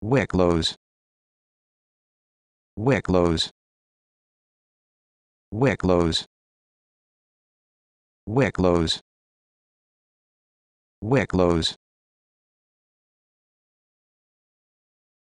Wicklows Wicklows Wicklows Wicklows Wicklows